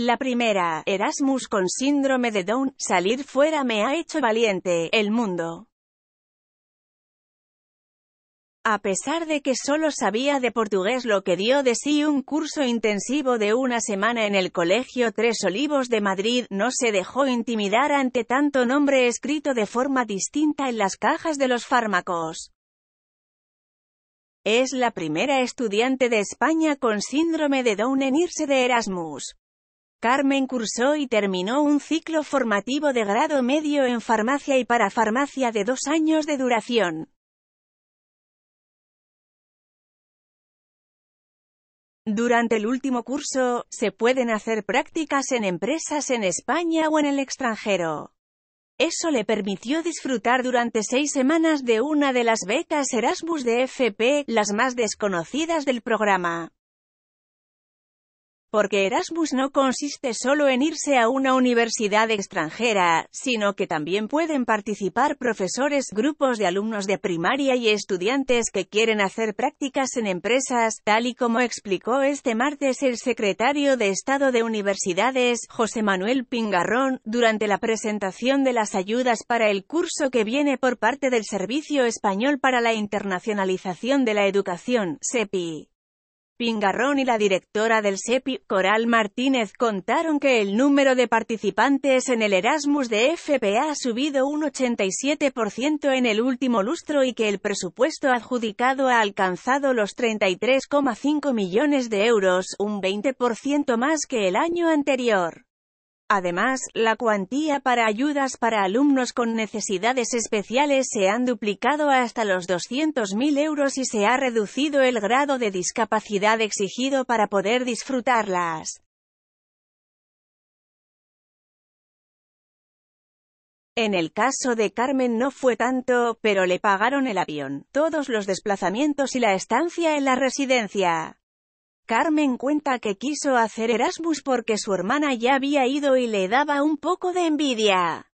La primera, Erasmus con síndrome de Down, salir fuera me ha hecho valiente, el mundo. A pesar de que solo sabía de portugués lo que dio de sí un curso intensivo de una semana en el Colegio Tres Olivos de Madrid, no se dejó intimidar ante tanto nombre escrito de forma distinta en las cajas de los fármacos. Es la primera estudiante de España con síndrome de Down en irse de Erasmus. Carmen cursó y terminó un ciclo formativo de grado medio en farmacia y para farmacia de dos años de duración. Durante el último curso, se pueden hacer prácticas en empresas en España o en el extranjero. Eso le permitió disfrutar durante seis semanas de una de las becas Erasmus de FP, las más desconocidas del programa. Porque Erasmus no consiste solo en irse a una universidad extranjera, sino que también pueden participar profesores, grupos de alumnos de primaria y estudiantes que quieren hacer prácticas en empresas, tal y como explicó este martes el secretario de Estado de Universidades, José Manuel Pingarrón, durante la presentación de las ayudas para el curso que viene por parte del Servicio Español para la Internacionalización de la Educación, SEPI. Pingarrón y la directora del SEPI, Coral Martínez, contaron que el número de participantes en el Erasmus de FPA ha subido un 87% en el último lustro y que el presupuesto adjudicado ha alcanzado los 33,5 millones de euros, un 20% más que el año anterior. Además, la cuantía para ayudas para alumnos con necesidades especiales se han duplicado hasta los 200.000 euros y se ha reducido el grado de discapacidad exigido para poder disfrutarlas. En el caso de Carmen no fue tanto, pero le pagaron el avión, todos los desplazamientos y la estancia en la residencia. Carmen cuenta que quiso hacer Erasmus porque su hermana ya había ido y le daba un poco de envidia.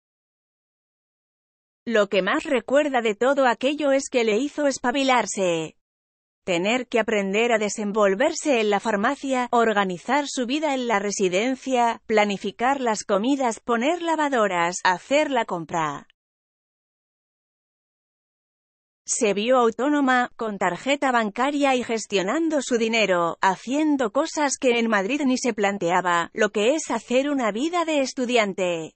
Lo que más recuerda de todo aquello es que le hizo espabilarse. Tener que aprender a desenvolverse en la farmacia, organizar su vida en la residencia, planificar las comidas, poner lavadoras, hacer la compra. Se vio autónoma, con tarjeta bancaria y gestionando su dinero, haciendo cosas que en Madrid ni se planteaba, lo que es hacer una vida de estudiante.